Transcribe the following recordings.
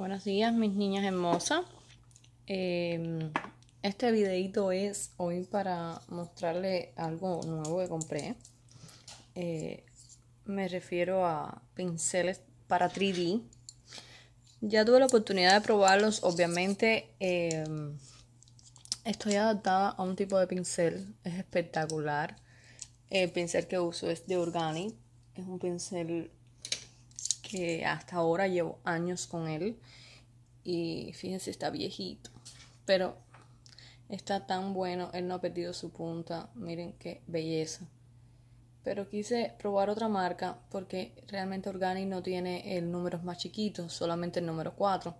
Buenos días, mis niñas hermosas. Em, este videito es hoy para mostrarle algo nuevo que compré. Eh, me refiero a pinceles para 3D. Ya tuve la oportunidad de probarlos. Obviamente em, estoy adaptada a un tipo de pincel. Es espectacular. El pincel que uso es de Organic. Es un pincel que hasta ahora llevo años con él y fíjense está viejito, pero está tan bueno, él no ha perdido su punta, miren qué belleza. Pero quise probar otra marca porque realmente Organi no tiene el número más chiquito, solamente el número 4.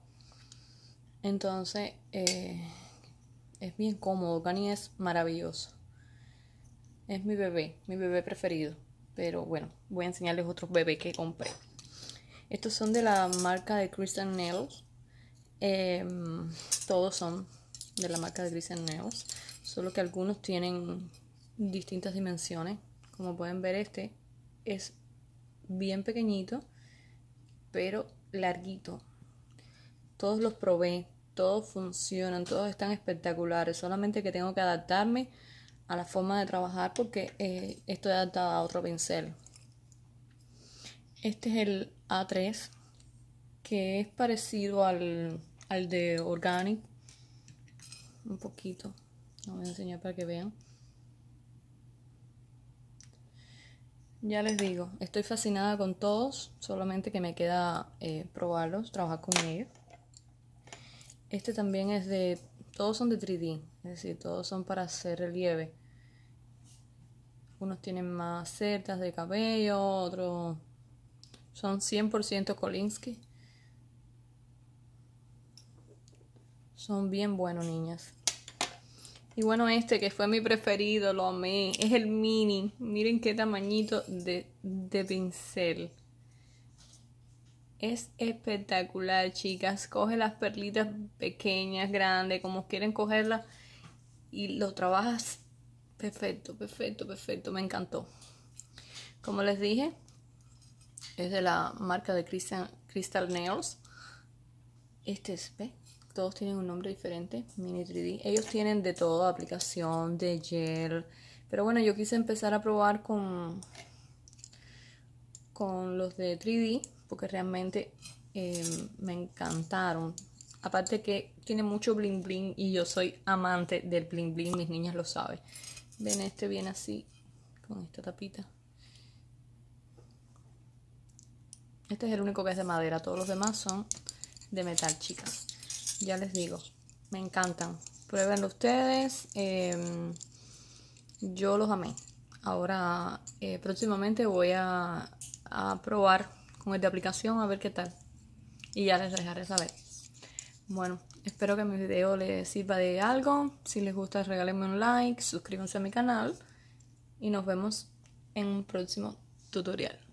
Entonces eh, es bien cómodo, Organi es maravilloso. Es mi bebé, mi bebé preferido. Pero bueno, voy a enseñarles otros bebés que compré. Estos son de la marca de Crystal Nails. Em, todos son de la marca de Crystal Nails. Solo que algunos tienen distintas dimensiones. Como pueden ver, este es bien pequeñito, pero larguito. Todos los probé, todos funcionan, todos están espectaculares. Solamente que tengo que adaptarme a la forma de trabajar porque eh, estoy adaptada a otro pincel. Este es el A3, que es parecido al, de Organic. Un poquito. Lo voy a enseñar para que vean. Ya les digo, estoy fascinada con todos, solamente que me queda eh, probarlos, trabajar con ellos. Este también es de, todos son de 3D, es decir, todos son para hacer relieve. Unos tienen más cerdas de cabello, otros son 100% Kolinsky. Son bien buenos, niñas. Y bueno, este que fue mi preferido, lo amé. Es el mini. Miren qué tamañito de, de pincel. Es espectacular, chicas. Coge las perlitas pequeñas, grandes, como quieren cogerlas. Y lo trabajas perfecto, perfecto, perfecto. Me encantó. Como les dije, es de la marca de Crystal Nails. Este es, Todos tienen un nombre diferente. Mini 3D. Ellos tienen de todo, aplicación, de gel. Pero bueno, yo quise empezar a probar con, con los de 3D. Porque realmente eh, me encantaron. Aparte que tiene mucho bling bling y yo soy amante del bling bling, mis niñas lo saben. Ven, este viene así, con esta tapita. Este es el único que es de madera. Todos los demás son de metal, chicas. Ya les digo, me encantan. Pruébenlo ustedes. Em, yo los amé. Ahora, eh, próximamente voy a, a probar con el de aplicación a ver qué tal. Y ya les dejaré saber. Bueno, espero que mi video les sirva de algo. Si les gusta, regálenme un like, suscríbanse a mi canal y nos vemos en un próximo tutorial.